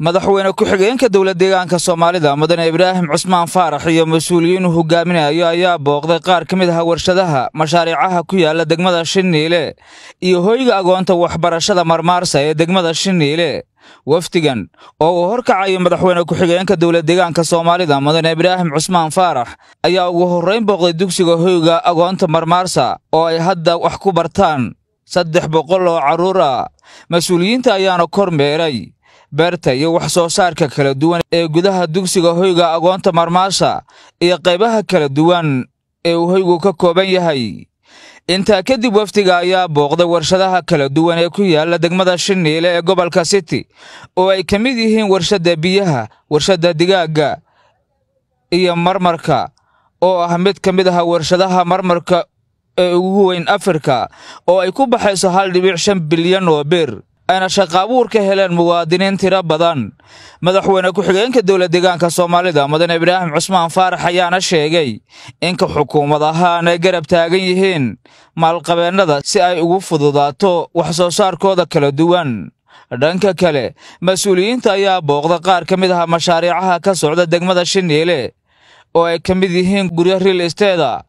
madaxweyne ku-xigeenka dowla deegaanka soomaalida mudane ibraahim cusmaan faarax iyo mas uuliyiin u hogaaminayo ayaa booqday qaar ka mid ah warshadaha mashaariicaha ku yaalla degmada shinniile iyo hoyga agoonta waxbarashada marmaarsa ee degmada shinniile wafdigan oo uu horkacayo madaxweyne ku-xigeenka dowlad deegaanka soomaalida mudane ibraahim cusmaan faarax ayaa ugu horrayn booqday dugsiga hoyga agoonta marmaarsa oo ay hadda wax ku bartaan saddex boqol oo carruur ah mas-uuliyiinta ayaana kormeeray beerta iyo wax soo saarka kala duwan ee gudaha dugsiga hoyga agoonta marmaasha iyo qaybaha kala duwan ee uu hoygu ka kooban yahay intaa kadib waftiga ayaa booqday warshadaha kala duwan ee ku yaalla degmada shiniile ee gobolka city oo ay ka mid yihiin warshadda biyaha warshadda digaagga iyo marmarka oo ah mid ka mid aha warshadaha marmarka ee ugu weyn afrika oo ay ku baxayso hal dhibic shan bilyan oo beer ayna shaqo ka heleen muwaadiniin tiro badan madaxweyne ku-xigeenka dowla deegaanka soomaalida mudane ibraahim cusmaan faarax ayaana sheegay in ka xukuumad ahaan ay garab taagan yihiin maalqabeennada si ay ugu fududaato wax soo saarkooda kala duwan dhanka kale mas-uuliyiinta ayaa booqda qaar ka mid aha mashaariicaha ka socda degmada shiniile oo ay ka mid yihiin guryo riil isteeda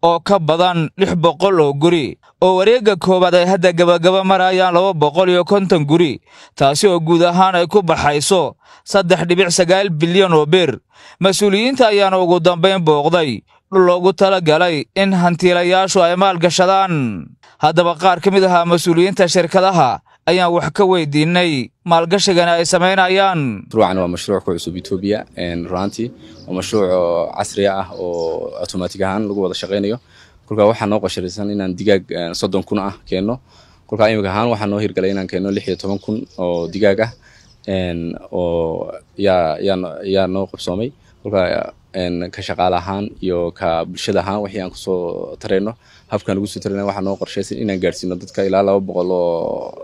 oo ka badan lix boqol oo guri oo wareegga koowaad ay hadda gebagaba marayaan laba boqol iyo konton guri taasi oo guud ahaan ay ku baxayso saddex dhibic sagaal bilyan oo beer mas-uuliyiinta ayaana ugu dambayn booqday dhul loogu tala galay in hantiilayaashu ay maal gashadaan haddaba qaar ka mid ahaa mas-uuliyiinta shirkadaha ayaan wax ka weydiinay maalgashigana ay samaynayaan mashruucan waa mashruuc ku cusub etoobiya ranti waa mashruuc casriya ah oo automaatig ahaan lagu wada shaqaynayo kolkaa waxaa noo qasharaysan inaan digaag soddon kun ah keenno kolkaa imika ahaan waxaa noo hirgalay inaan keenno lix iyo toban kun oo digaag ah oo yaa yaa yaa noo qabsoomay kolkaa ka shaqaale ahaan iyo ka bulshada ahaan wixii aan kusoo tarayno habkaan lagusoo tarayna waxaa noo qorshaysan inaan gaarsiino dadka ilaa laba boqol oo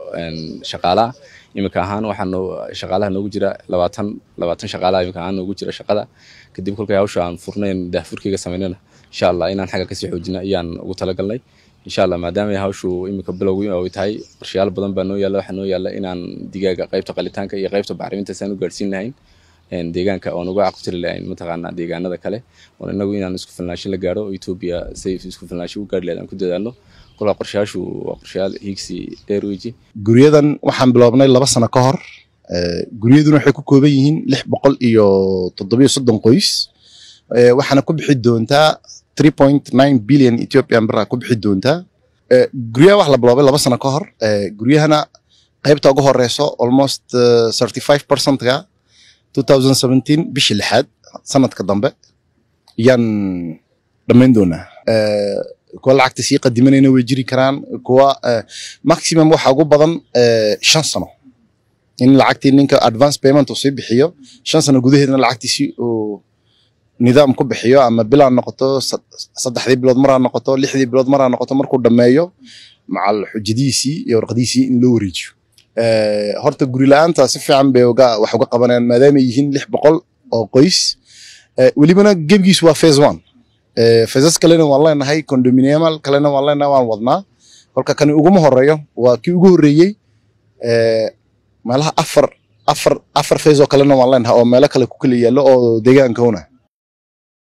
shaqaalea iminka ahaan waxaa shaqaalaha noogu jira labaatan labaatan shaqaalaha iminka ahaan noogu jira shaqada kadib kolkay hawsha aan furnayn daahfurkayga samaynana insha allah inaan xagga kasii xoojina ayaan ugu talagalnay insha allah maadaama hawshu iminka bilowga ay tahay qorshayaal badan baa noo yaalla waxaa noo yaalla inaan digaaga qaybta qalitaanka iyo qaybta bacriminta saan u gaarsiin lahayn deegaanka oon uga caqbtiri lahayn mataqaana deegaanada kale oon inagu inaan isku filnaasho la gaaro oo say isku filnaasho u gaari lahayd aan ku dadaano kolaa qorshayaashu waa qorshayaal higsi airwegi guryadan waxaan biloobnay laba sano ka hor guryaduna waxay ku kooban yihiin lix boqol iyo toddobiyo soddon qoys waxaana ku bixi doontaa three point nine billion ethiopian birra ku bixi doontaa guryaha wax la biloobay laba sano ka hor guryahana qaybta ugu horeyso almost eh, thirty five percentga bishi lixaad sanadka dambe ayaan dhammayn doonaa eh, kuwa lacagta sii qadimanayna way jiri karaan kuwa eh, maximum waxa ugu badan eh, shan sano in lacagtii ninka advance payment uu sii bixiyo shan sano gudaheedna lacagtiisii uu nidaam ku bixiyo ama bilaan noqoto saddexdii bilood maraa noqoto lixdii bilood maraa noqoto markuu dhammeeyo macal xujadiisii iyo warqadiisii in loo wareejiyo Eh, horta guri la-aantaa si fiican bay wax uga qabanayaan maadaamay yihiin lix boqol oo qoys eh, welibana geemgiisu waa phase one faysas eh, kalena waan leenahay condominiamal kalena waan leenahay waan wadnaa kolka kani uguma horeeyo waa kii ugu horeeyey meelaha afar afar afar fays oo kalena waan leenahay oo meelo kale ku kala yaallo oo deegaankowna